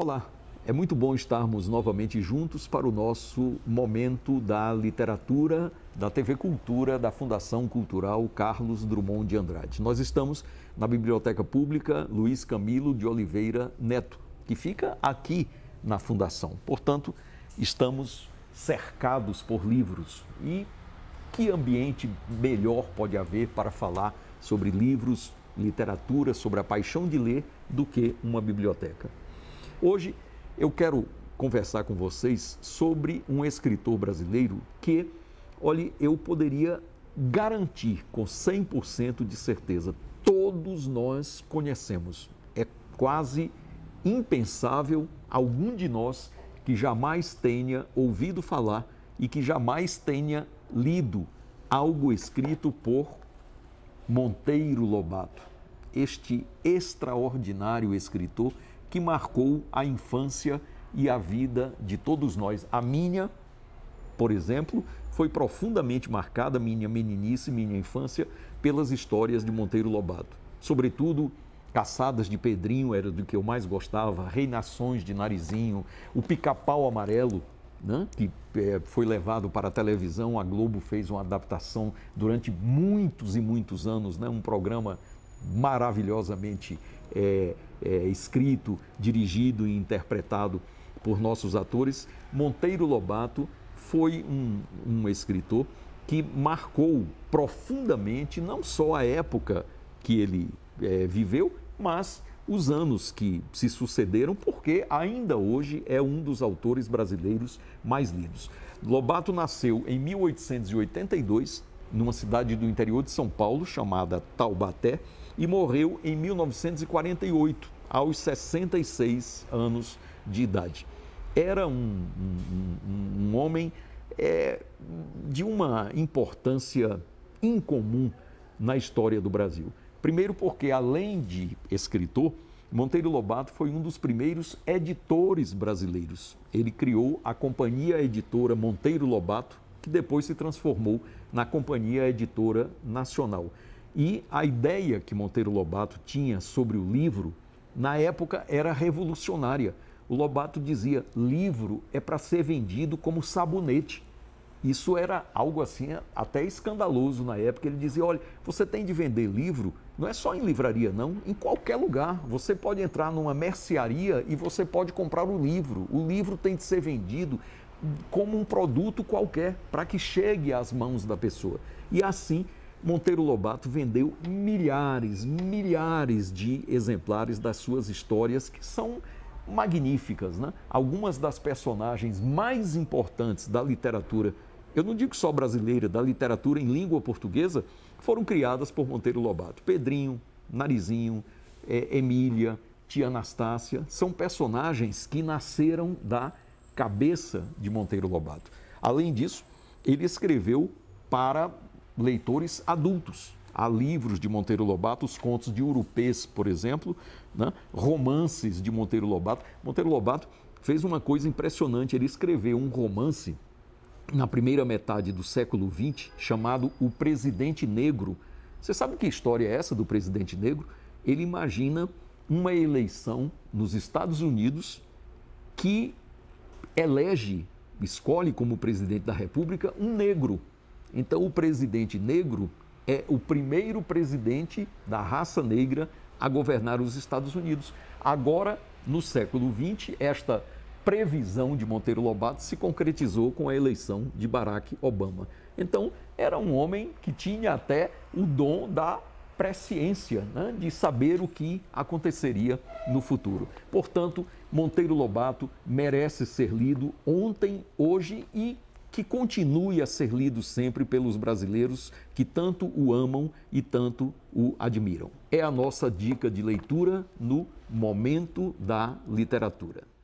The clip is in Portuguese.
Olá, é muito bom estarmos novamente juntos para o nosso momento da literatura da TV Cultura da Fundação Cultural Carlos Drummond de Andrade. Nós estamos na Biblioteca Pública Luiz Camilo de Oliveira Neto, que fica aqui na Fundação. Portanto, estamos cercados por livros e que ambiente melhor pode haver para falar sobre livros, literatura, sobre a paixão de ler do que uma biblioteca? Hoje eu quero conversar com vocês sobre um escritor brasileiro que, olhe, eu poderia garantir com 100% de certeza, todos nós conhecemos. É quase impensável algum de nós que jamais tenha ouvido falar e que jamais tenha lido algo escrito por Monteiro Lobato, este extraordinário escritor que marcou a infância e a vida de todos nós. A minha, por exemplo, foi profundamente marcada, minha meninice, minha infância, pelas histórias de Monteiro Lobato. Sobretudo, Caçadas de Pedrinho era do que eu mais gostava, Reinações de Narizinho, O Pica-Pau Amarelo, né? que é, foi levado para a televisão, a Globo fez uma adaptação durante muitos e muitos anos, né? um programa maravilhosamente é, é, escrito, dirigido e interpretado por nossos atores, Monteiro Lobato foi um, um escritor que marcou profundamente não só a época que ele é, viveu, mas os anos que se sucederam, porque ainda hoje é um dos autores brasileiros mais lidos. Lobato nasceu em 1882 numa cidade do interior de São Paulo chamada Taubaté e morreu em 1948, aos 66 anos de idade. Era um, um, um homem é, de uma importância incomum na história do Brasil. Primeiro, porque além de escritor, Monteiro Lobato foi um dos primeiros editores brasileiros. Ele criou a Companhia Editora Monteiro Lobato, que depois se transformou na Companhia Editora Nacional. E a ideia que Monteiro Lobato tinha sobre o livro, na época, era revolucionária. O Lobato dizia: livro é para ser vendido como sabonete. Isso era algo assim até escandaloso na época. Ele dizia: olha, você tem de vender livro, não é só em livraria, não, em qualquer lugar. Você pode entrar numa mercearia e você pode comprar o livro. O livro tem de ser vendido como um produto qualquer, para que chegue às mãos da pessoa. E assim Monteiro Lobato vendeu milhares, milhares de exemplares das suas histórias que são magníficas, né? Algumas das personagens mais importantes da literatura, eu não digo só brasileira, da literatura em língua portuguesa, foram criadas por Monteiro Lobato. Pedrinho, Narizinho, é, Emília, Tia Anastácia, são personagens que nasceram da cabeça de Monteiro Lobato. Além disso, ele escreveu para leitores adultos. Há livros de Monteiro Lobato, os contos de Urupês, por exemplo, né? romances de Monteiro Lobato. Monteiro Lobato fez uma coisa impressionante, ele escreveu um romance na primeira metade do século XX chamado O Presidente Negro. Você sabe que história é essa do Presidente Negro? Ele imagina uma eleição nos Estados Unidos que elege, escolhe como presidente da República um negro então, o presidente negro é o primeiro presidente da raça negra a governar os Estados Unidos. Agora, no século XX, esta previsão de Monteiro Lobato se concretizou com a eleição de Barack Obama. Então, era um homem que tinha até o dom da presciência, né? de saber o que aconteceria no futuro. Portanto, Monteiro Lobato merece ser lido ontem, hoje e que continue a ser lido sempre pelos brasileiros que tanto o amam e tanto o admiram. É a nossa dica de leitura no momento da literatura.